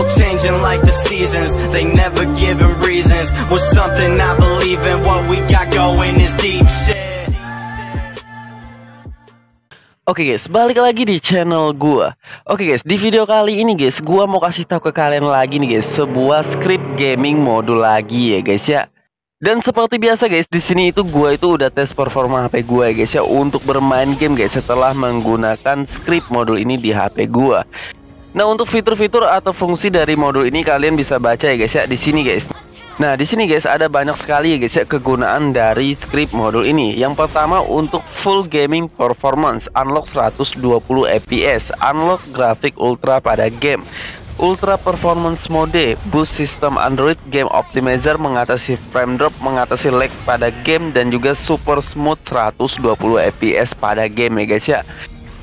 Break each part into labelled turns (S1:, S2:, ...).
S1: people changing like the seasons They never giving reasons With something I believe in What we got going is deep shit Oke okay guys, balik lagi di channel gua. Oke okay guys, di video kali ini guys, gua mau kasih tahu ke kalian lagi nih guys, sebuah script gaming modul lagi ya guys ya. Dan seperti biasa guys, di sini itu gua itu udah tes performa HP gua ya guys ya untuk bermain game guys setelah menggunakan script modul ini di HP gua. Nah, untuk fitur-fitur atau fungsi dari modul ini kalian bisa baca ya guys ya di sini guys. Nah, di sini guys ada banyak sekali ya guys ya kegunaan dari script modul ini. Yang pertama untuk full gaming performance, unlock 120 fps, unlock grafik ultra pada game. Ultra Performance Mode, boost System Android game optimizer mengatasi frame drop, mengatasi lag pada game dan juga super smooth 120 fps pada game ya guys ya.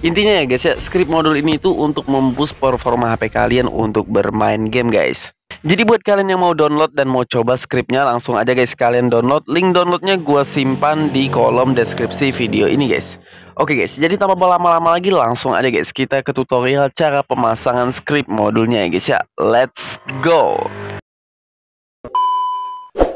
S1: Intinya ya guys ya, script modul ini itu untuk membus performa HP kalian untuk bermain game guys. Jadi buat kalian yang mau download dan mau coba scriptnya langsung aja guys kalian download. Link downloadnya gue simpan di kolom deskripsi video ini guys. Oke guys, jadi tanpa berlama-lama lagi langsung aja guys kita ke tutorial cara pemasangan script modulnya ya guys ya. Let's go!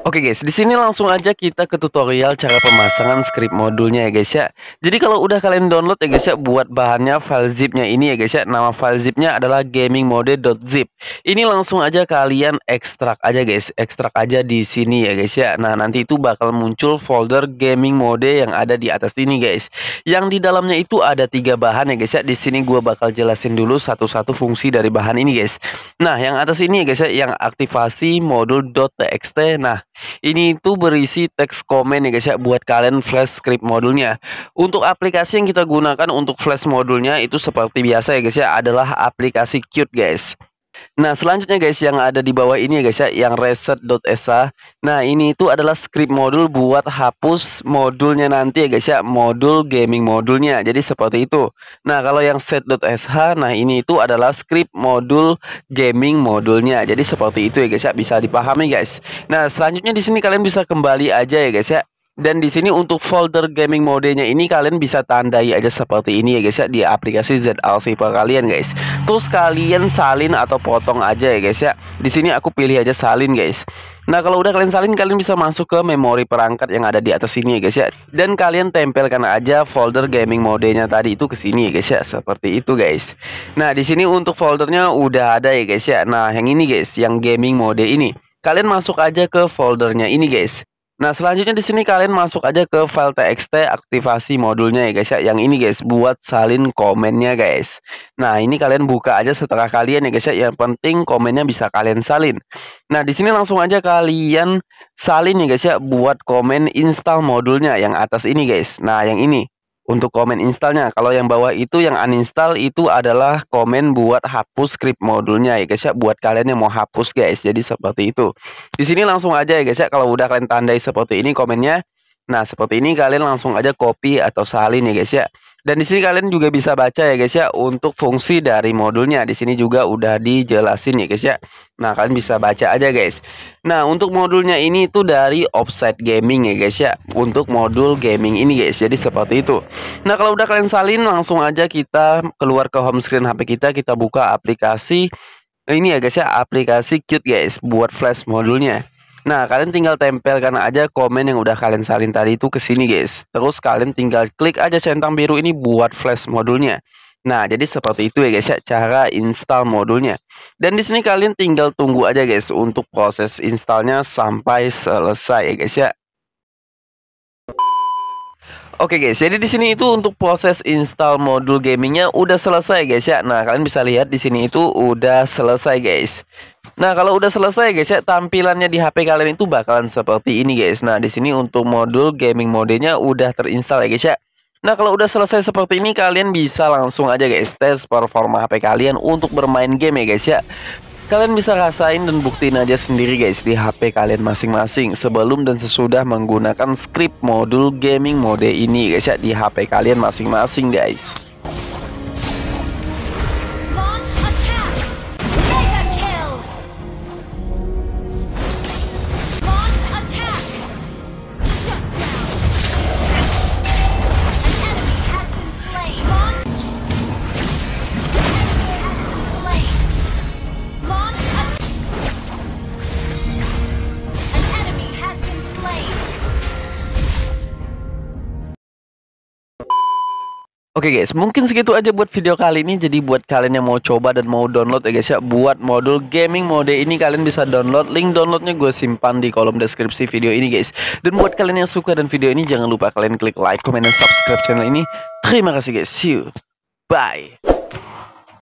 S1: Oke okay guys, di sini langsung aja kita ke tutorial cara pemasangan script modulnya ya guys ya. Jadi kalau udah kalian download ya guys ya, buat bahannya file zipnya ini ya guys ya. Nama file zipnya adalah gamingmode.zip. Ini langsung aja kalian ekstrak aja guys, ekstrak aja di sini ya guys ya. Nah nanti itu bakal muncul folder gaming mode yang ada di atas ini guys. Yang di dalamnya itu ada tiga bahan ya guys ya. Di sini gua bakal jelasin dulu satu-satu fungsi dari bahan ini guys. Nah yang atas ini ya guys ya, yang aktivasi modul .txt. Nah ini itu berisi teks komen ya guys ya buat kalian flash script modulnya. Untuk aplikasi yang kita gunakan untuk flash modulnya itu seperti biasa ya guys ya adalah aplikasi cute guys. Nah, selanjutnya guys yang ada di bawah ini ya guys ya, yang reset.sa. Nah, ini itu adalah script modul buat hapus modulnya nanti ya guys ya, modul gaming modulnya. Jadi seperti itu. Nah, kalau yang set.sh, nah ini itu adalah script modul gaming modulnya. Jadi seperti itu ya guys ya, bisa dipahami guys. Nah, selanjutnya di sini kalian bisa kembali aja ya guys ya. Dan di sini untuk folder gaming modenya ini kalian bisa tandai aja seperti ini ya guys ya di aplikasi ZLC per kalian guys. Terus kalian salin atau potong aja ya guys ya. Di sini aku pilih aja salin guys. Nah kalau udah kalian salin kalian bisa masuk ke memori perangkat yang ada di atas sini ya guys ya. Dan kalian tempelkan aja folder gaming modenya tadi itu ke sini ya guys ya seperti itu guys. Nah di sini untuk foldernya udah ada ya guys ya. Nah yang ini guys yang gaming mode ini kalian masuk aja ke foldernya ini guys Nah, selanjutnya di sini kalian masuk aja ke file txt aktivasi modulnya ya guys ya. Yang ini guys, buat salin komennya guys. Nah, ini kalian buka aja setelah kalian ya guys ya. Yang penting komennya bisa kalian salin. Nah, di sini langsung aja kalian salin ya guys ya buat komen install modulnya yang atas ini guys. Nah, yang ini untuk komen installnya. Kalau yang bawah itu yang uninstall itu adalah komen buat hapus script modulnya ya guys ya. Buat kalian yang mau hapus guys. Jadi seperti itu. Di sini langsung aja ya guys ya. Kalau udah kalian tandai seperti ini komennya. Nah seperti ini kalian langsung aja copy atau salin ya guys ya. Dan di sini kalian juga bisa baca ya guys ya untuk fungsi dari modulnya. Di sini juga udah dijelasin ya guys ya. Nah, kalian bisa baca aja guys. Nah, untuk modulnya ini itu dari Offset Gaming ya guys ya. Untuk modul gaming ini guys. Jadi seperti itu. Nah, kalau udah kalian salin langsung aja kita keluar ke home screen HP kita, kita buka aplikasi ini ya guys ya, aplikasi Cute guys buat flash modulnya. Nah, kalian tinggal tempelkan aja komen yang udah kalian salin tadi itu ke sini, guys. Terus kalian tinggal klik aja centang biru ini buat flash modulnya. Nah, jadi seperti itu ya guys ya cara install modulnya. Dan di sini kalian tinggal tunggu aja guys untuk proses installnya sampai selesai ya guys ya. Oke okay guys, jadi di sini itu untuk proses install modul gamingnya udah selesai guys ya. Nah kalian bisa lihat di sini itu udah selesai guys. Nah, kalau udah selesai guys ya, tampilannya di HP kalian itu bakalan seperti ini guys. Nah, di sini untuk modul gaming modenya udah terinstall ya guys ya. Nah, kalau udah selesai seperti ini kalian bisa langsung aja guys tes performa HP kalian untuk bermain game ya guys ya. Kalian bisa rasain dan buktiin aja sendiri guys di HP kalian masing-masing sebelum dan sesudah menggunakan script modul gaming mode ini guys ya di HP kalian masing-masing guys. Oke okay guys, mungkin segitu aja buat video kali ini. Jadi buat kalian yang mau coba dan mau download ya guys ya, buat modul gaming mode ini kalian bisa download. Link downloadnya gue simpan di kolom deskripsi video ini guys. Dan buat kalian yang suka dan video ini jangan lupa kalian klik like, comment, dan subscribe channel ini. Terima kasih guys, see you, bye.